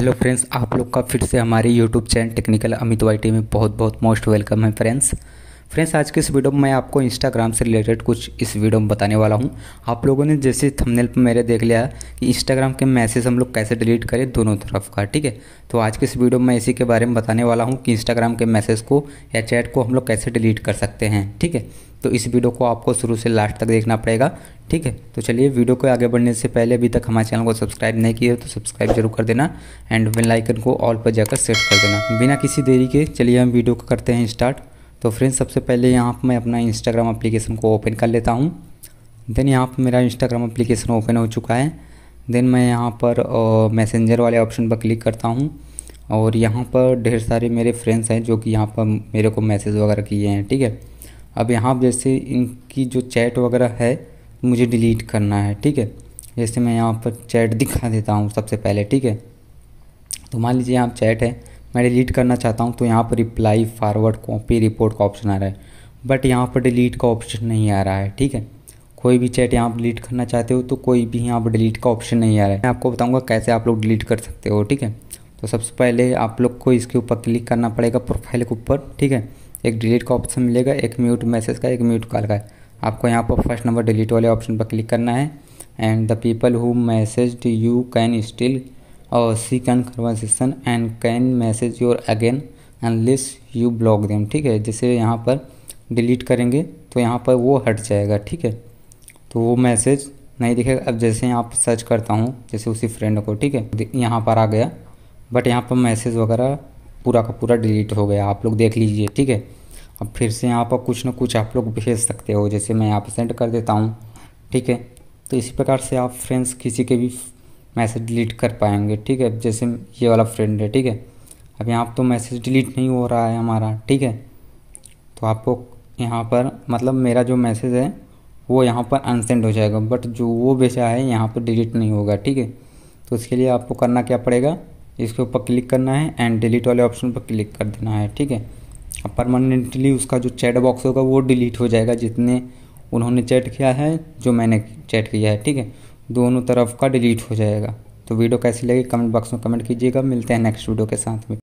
hello friends आप लोग का फिर से हमारे YouTube channel technical Amit Y T में बहुत बहुत मोस्ट वेलकम है फ्रेंड्स फ्रेंड्स आज के इस वीडियो में मैं आपको इंस्टाग्राम से रिलेटेड कुछ इस वीडियो में बताने वाला हूँ आप लोगों ने जैसे थंबनेल पर मेरे देख लिया कि इंस्टाग्राम के मैसेज हम लोग कैसे डिलीट करें दोनों तरफ का ठीक है तो आज के इस वीडियो में इसी के बारे में बताने वाला हूँ कि इंस्टाग्राम के मैसेज को या चैट को हम लोग कैसे डिलीट कर सकते हैं ठीक है तो इस वीडियो को आपको शुरू से लास्ट तक देखना पड़ेगा ठीक है तो चलिए वीडियो को आगे बढ़ने से पहले अभी तक हमारे चैनल को सब्सक्राइब नहीं किया तो सब्सक्राइब जरूर कर देना एंड बेल आइकन को ऑल पर जाकर सेट कर देना बिना किसी देरी के चलिए हम वीडियो को करते हैं स्टार्ट तो फ्रेंड्स सबसे पहले यहाँ पर मैं अपना इंस्टाग्राम अप्लीकेशन को ओपन कर लेता हूँ देन यहाँ पर मेरा इंस्टाग्राम अप्लीकेशन ओपन हो चुका है देन मैं यहाँ पर मैसेंजर वाले ऑप्शन पर क्लिक करता हूँ और यहाँ पर ढेर सारे मेरे फ्रेंड्स हैं जो कि यहाँ पर मेरे को मैसेज वगैरह किए हैं ठीक है अब यहाँ पर जैसे इनकी जो चैट वगैरह है मुझे डिलीट करना है ठीक है जैसे मैं यहाँ पर चैट दिखा देता हूँ सबसे पहले ठीक है तो मान लीजिए यहाँ चैट है मैं डिलीट करना चाहता हूँ तो यहाँ पर रिप्लाई फॉरवर्ड कॉपी रिपोर्ट का ऑप्शन आ रहा है बट यहाँ पर डिलीट का ऑप्शन नहीं आ रहा है ठीक है कोई भी चैट यहाँ पर डिलीट करना चाहते हो तो कोई भी यहाँ पर डिलीट का ऑप्शन नहीं आ रहा है मैं आपको बताऊँगा कैसे आप लोग डिलीट कर सकते हो ठीक है तो सबसे पहले आप लोग को इसके ऊपर क्लिक करना पड़ेगा प्रोफाइल के ऊपर ठीक है एक डिलीट का ऑप्शन मिलेगा एक म्यूट मैसेज का एक म्यूट कॉल का आपको यहाँ पर फर्स्ट नंबर डिलीट वाले ऑप्शन पर क्लिक करना है and the people who message you can still और see can conversation and can message your again and लिस यू ब्लॉक देम ठीक है जैसे यहाँ पर डिलीट करेंगे तो यहाँ पर वो हट जाएगा ठीक है तो वो मैसेज नहीं दिखेगा अब जैसे यहाँ पर सर्च करता हूँ जैसे उसी फ्रेंड को ठीक है यहाँ पर आ गया बट यहाँ पर मैसेज वगैरह पूरा का पूरा डिलीट हो गया आप लोग देख लीजिए ठीक है अब फिर से यहाँ पर कुछ ना कुछ आप लोग भेज सकते हो जैसे मैं यहाँ पर सेंड कर देता हूँ ठीक है तो इसी प्रकार से आप फ्रेंड्स किसी के भी मैसेज डिलीट कर पाएंगे ठीक है जैसे ये वाला फ्रेंड है ठीक है अब यहाँ तो मैसेज डिलीट नहीं हो रहा है हमारा ठीक है तो आपको यहाँ पर मतलब मेरा जो मैसेज है वो यहाँ पर अनसेंड हो जाएगा बट जो वो बेचा है यहाँ पर डिलीट नहीं होगा ठीक है तो इसके लिए आपको करना क्या पड़ेगा इसके ऊपर क्लिक करना है एंड डिलीट वाले ऑप्शन पर क्लिक कर देना है ठीक है अब परमानेंटली उसका जो चैट बॉक्स होगा वो डिलीट हो जाएगा जितने उन्होंने चैट किया है जो मैंने चैट किया है ठीक है दोनों तरफ का डिलीट हो जाएगा तो वीडियो कैसी लगी कमेंट बॉक्स में कमेंट कीजिएगा मिलते हैं नेक्स्ट वीडियो के साथ में